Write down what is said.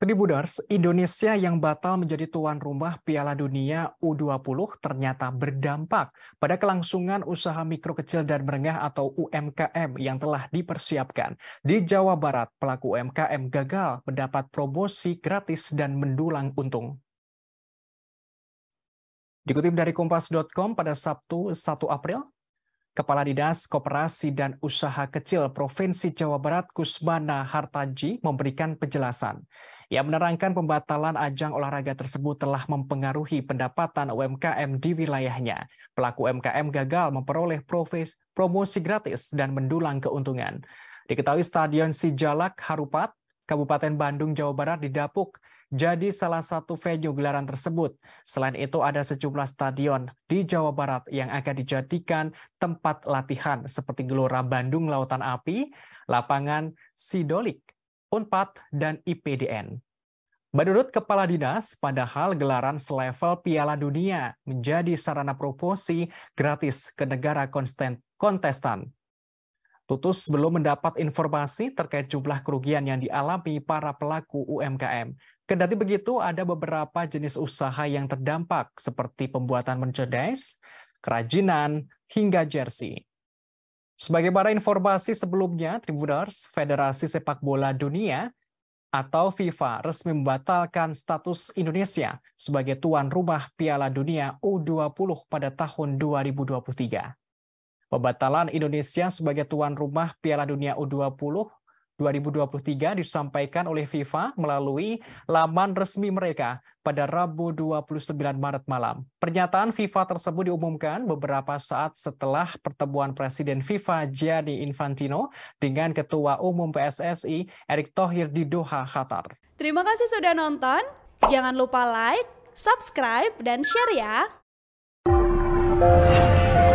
Tribuners, Indonesia yang batal menjadi tuan rumah Piala Dunia U20 ternyata berdampak pada kelangsungan usaha mikro kecil dan menengah atau UMKM yang telah dipersiapkan. Di Jawa Barat, pelaku UMKM gagal mendapat promosi gratis dan mendulang untung. Dikutip dari kompas.com pada Sabtu 1 April, Kepala Dinas Koperasi dan Usaha Kecil Provinsi Jawa Barat Kusmana Hartaji memberikan penjelasan. Ia menerangkan pembatalan ajang olahraga tersebut telah mempengaruhi pendapatan UMKM di wilayahnya. Pelaku UMKM gagal memperoleh profes, promosi gratis dan mendulang keuntungan. Diketahui Stadion Sijalak Harupat, Kabupaten Bandung, Jawa Barat didapuk jadi salah satu venue gelaran tersebut. Selain itu ada sejumlah stadion di Jawa Barat yang akan dijadikan tempat latihan seperti Gelora Bandung Lautan Api, lapangan Sidolik, UNPAD, dan IPDN. Menurut Kepala Dinas, padahal gelaran selevel Piala Dunia menjadi sarana proposi gratis ke negara kontestan. Tutus belum mendapat informasi terkait jumlah kerugian yang dialami para pelaku UMKM. Kendati begitu, ada beberapa jenis usaha yang terdampak, seperti pembuatan merchandise, kerajinan, hingga jersey. Sebagai para informasi sebelumnya, Tribuners, Federasi Sepak Bola Dunia atau FIFA resmi membatalkan status Indonesia sebagai tuan rumah Piala Dunia U20 pada tahun 2023. Pembatalan Indonesia sebagai tuan rumah Piala Dunia U20 2023 disampaikan oleh FIFA melalui laman resmi mereka pada Rabu 29 Maret malam. Pernyataan FIFA tersebut diumumkan beberapa saat setelah pertemuan Presiden FIFA Gianni Infantino dengan Ketua Umum PSSI Erick Thohir di Doha, Qatar. Terima kasih sudah nonton. Jangan lupa like, subscribe, dan share ya.